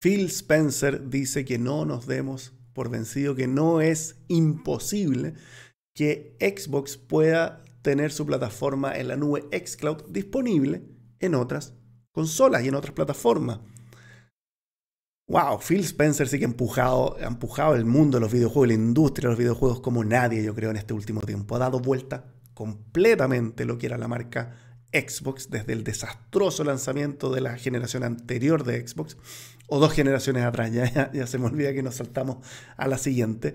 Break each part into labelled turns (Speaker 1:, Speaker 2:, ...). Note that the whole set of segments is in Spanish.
Speaker 1: Phil Spencer dice que no nos demos por vencido, que no es imposible que Xbox pueda tener su plataforma en la nube Xcloud disponible en otras consolas y en otras plataformas. Wow, Phil Spencer sí que ha empujado, el mundo de los videojuegos, la industria de los videojuegos como nadie, yo creo, en este último tiempo. Ha dado vuelta completamente lo que era la marca Xbox desde el desastroso lanzamiento de la generación anterior de Xbox o dos generaciones atrás, ya, se me olvida que nos saltamos a la siguiente.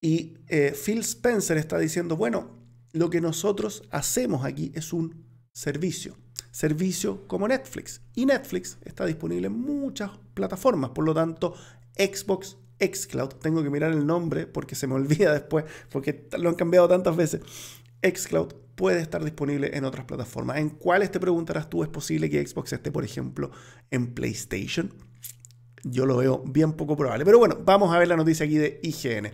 Speaker 1: Y eh, Phil Spencer está diciendo, bueno, lo que nosotros hacemos aquí es un servicio. Servicio como Netflix. Y Netflix está disponible en muchas plataformas, por lo tanto, Xbox Xcloud, tengo que mirar el nombre porque se me olvida después, porque lo han cambiado tantas veces. Xcloud puede estar disponible en otras plataformas. ¿En cuáles te preguntarás tú es posible que Xbox esté, por ejemplo, en PlayStation? yo lo veo bien poco probable. Pero bueno, vamos a ver la noticia aquí de IGN.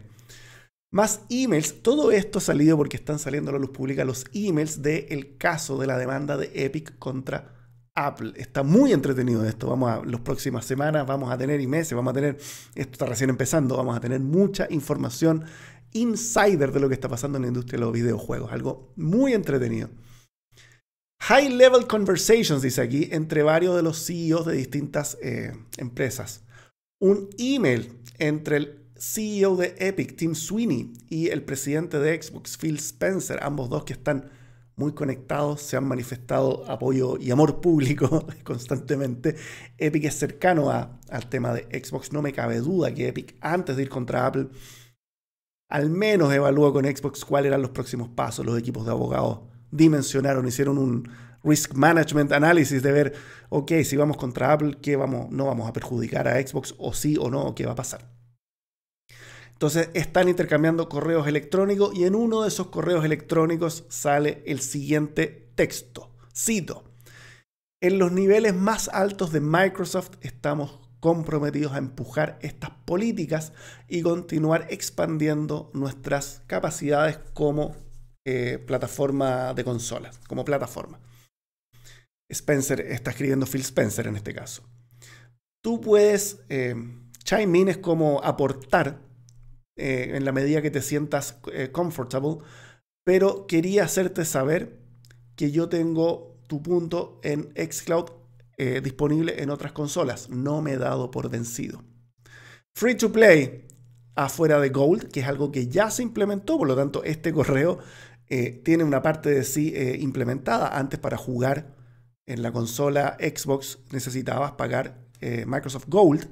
Speaker 1: Más emails. Todo esto ha salido porque están saliendo a la luz pública los emails del caso de la demanda de Epic contra Apple. Está muy entretenido esto. Vamos a las próximas semanas, vamos a tener y meses, vamos a tener, esto está recién empezando, vamos a tener mucha información insider de lo que está pasando en la industria de los videojuegos. Algo muy entretenido. High level conversations, dice aquí, entre varios de los CEOs de distintas eh, empresas. Un email entre el CEO de Epic, Tim Sweeney, y el presidente de Xbox, Phil Spencer, ambos dos que están muy conectados, se han manifestado apoyo y amor público constantemente. Epic es cercano a, al tema de Xbox, no me cabe duda que Epic antes de ir contra Apple al menos evalúa con Xbox cuáles eran los próximos pasos, los equipos de abogados dimensionaron, hicieron un risk management análisis de ver, ok, si vamos contra Apple, ¿qué vamos, no vamos a perjudicar a Xbox o sí o no, qué va a pasar. Entonces están intercambiando correos electrónicos y en uno de esos correos electrónicos sale el siguiente texto. Cito. En los niveles más altos de Microsoft estamos comprometidos a empujar estas políticas y continuar expandiendo nuestras capacidades como eh, plataforma de consolas, como plataforma. Spencer está escribiendo Phil Spencer en este caso. Tú puedes, eh, chime in es como aportar eh, en la medida que te sientas eh, comfortable, pero quería hacerte saber que yo tengo tu punto en xCloud disponible en otras consolas. No me he dado por vencido. Free to play afuera de Gold, que es algo que ya se implementó, por lo tanto este correo eh, tiene una parte de sí eh, implementada. Antes para jugar en la consola Xbox necesitabas pagar eh, Microsoft Gold.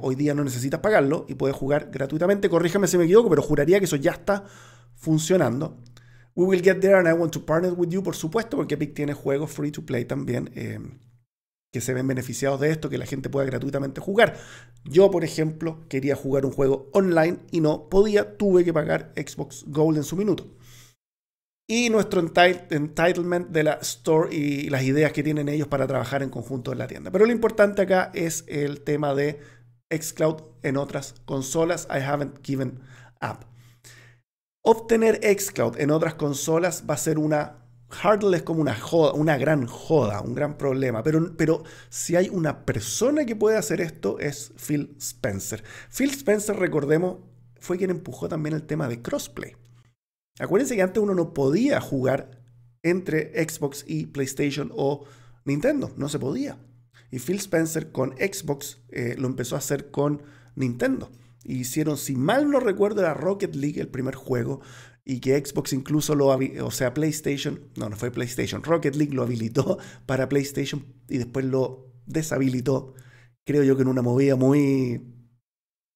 Speaker 1: hoy día no necesitas pagarlo y puedes jugar gratuitamente. Corríjame si me equivoco, pero juraría que eso ya está funcionando. We will get there and I want to partner with you, por supuesto, porque Epic tiene juegos free to play también que se ven beneficiados de esto, que la gente pueda gratuitamente jugar. Yo, por ejemplo, quería jugar un juego online y no podía, tuve que pagar Xbox Gold en su minuto y nuestro entitlement de la store y las ideas que tienen ellos para trabajar en conjunto en la tienda. Pero lo importante acá es el tema de xCloud en otras consolas. I haven't given up. Obtener xCloud en otras consolas va a ser una... hardless es como una joda, una gran joda, un gran problema. Pero, pero si hay una persona que puede hacer esto es Phil Spencer. Phil Spencer, recordemos, fue quien empujó también el tema de crossplay. Acuérdense que antes uno no podía jugar entre Xbox y PlayStation o Nintendo, no se podía. Y Phil Spencer con Xbox eh, lo empezó a hacer con Nintendo. hicieron, si mal no recuerdo, la Rocket League el primer juego y que Xbox incluso lo, o sea, PlayStation, no, no fue PlayStation, Rocket League lo habilitó para PlayStation y después lo deshabilitó. Creo yo que en una movida muy,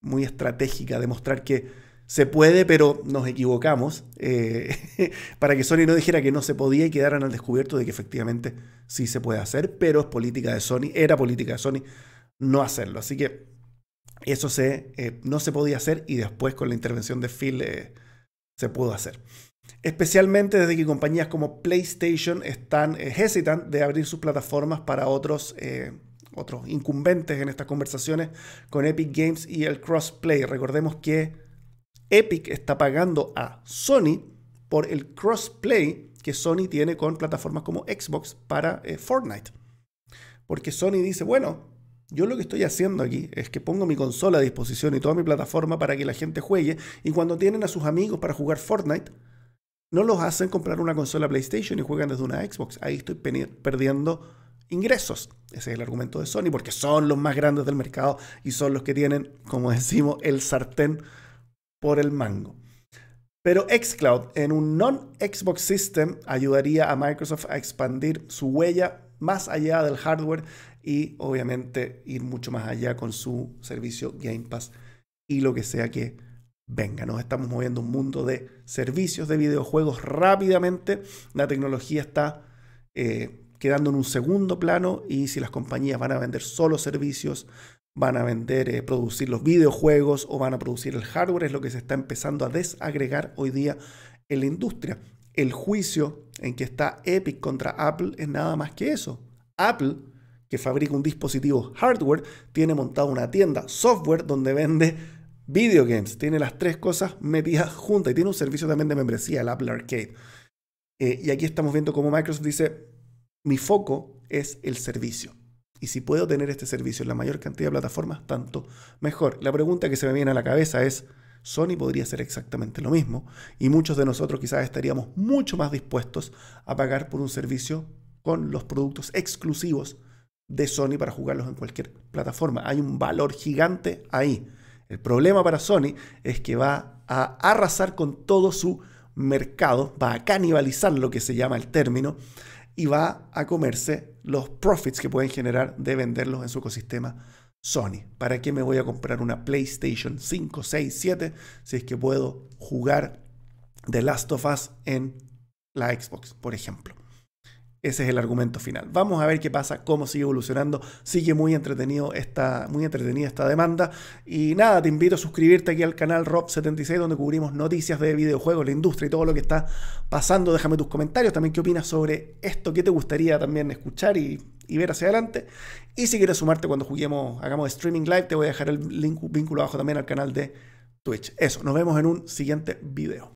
Speaker 1: muy estratégica demostrar que se puede, pero nos equivocamos, eh, para que Sony no dijera que no se podía y quedaran al descubierto de que efectivamente sí se puede hacer, pero es política de Sony, era política de Sony no hacerlo. Así que eso se, eh, no se podía hacer y después con la intervención de Phil eh, se pudo hacer. Especialmente desde que compañías como PlayStation están hesitan de abrir sus plataformas para otros otros incumbentes en estas conversaciones con Epic Games y el crossplay. Recordemos que Epic está pagando a Sony por el crossplay que Sony tiene con plataformas como Xbox para eh, Fortnite. Porque Sony dice, bueno, yo lo que estoy haciendo aquí es que pongo mi consola a disposición y toda mi plataforma para que la gente juegue y cuando tienen a sus amigos para jugar Fortnite, no los hacen comprar una consola PlayStation y juegan desde una Xbox. Ahí estoy perdiendo ingresos. Ese es el argumento de Sony, porque son los más grandes del mercado y son los que tienen, como decimos, el sartén por el mango. Pero xCloud en un non-Xbox System ayudaría a Microsoft a expandir su huella más allá del hardware y obviamente ir mucho más allá con su servicio Game Pass y lo que sea que venga. Nos estamos moviendo un mundo de servicios de videojuegos rápidamente. La tecnología está eh, quedando en un segundo plano y si las compañías van a vender solo servicios, van a vender, eh, producir los videojuegos o van a producir el hardware, es lo que se está empezando a desagregar hoy día en la industria. El juicio en que está Epic contra Apple es nada más que eso. Apple, que fabrica un dispositivo hardware, tiene montada una tienda software donde vende videogames. Tiene las tres cosas metidas juntas y tiene un servicio también de membresía, el Apple Arcade. Eh, y aquí estamos viendo cómo Microsoft dice, mi foco es el servicio. Y si puedo tener este servicio en la mayor cantidad de plataformas, tanto mejor. La pregunta que se me viene a la cabeza es, Sony podría ser exactamente lo mismo y muchos de nosotros quizás estaríamos mucho más dispuestos a pagar por un servicio con los productos exclusivos de Sony para jugarlos en cualquier plataforma. Hay un valor gigante ahí. El problema para Sony es que va a arrasar con todo su mercado, va a canibalizar lo que se llama el término, y va a comerse los profits que pueden generar de venderlos en su ecosistema Sony. ¿Para qué me voy a comprar una PlayStation 5, 6, 7 si es que puedo jugar The Last of Us en la Xbox, por ejemplo? Ese es el argumento final. Vamos a ver qué pasa, cómo sigue evolucionando. Sigue muy, entretenido esta, muy entretenida esta demanda. Y nada, te invito a suscribirte aquí al canal Rob76, donde cubrimos noticias de videojuegos, la industria y todo lo que está pasando. Déjame tus comentarios también qué opinas sobre esto, qué te gustaría también escuchar y, ver hacia adelante. Y si quieres sumarte cuando juguemos, hagamos streaming live, te voy a dejar el vínculo abajo también al canal de Twitch. Eso, nos vemos en un siguiente video.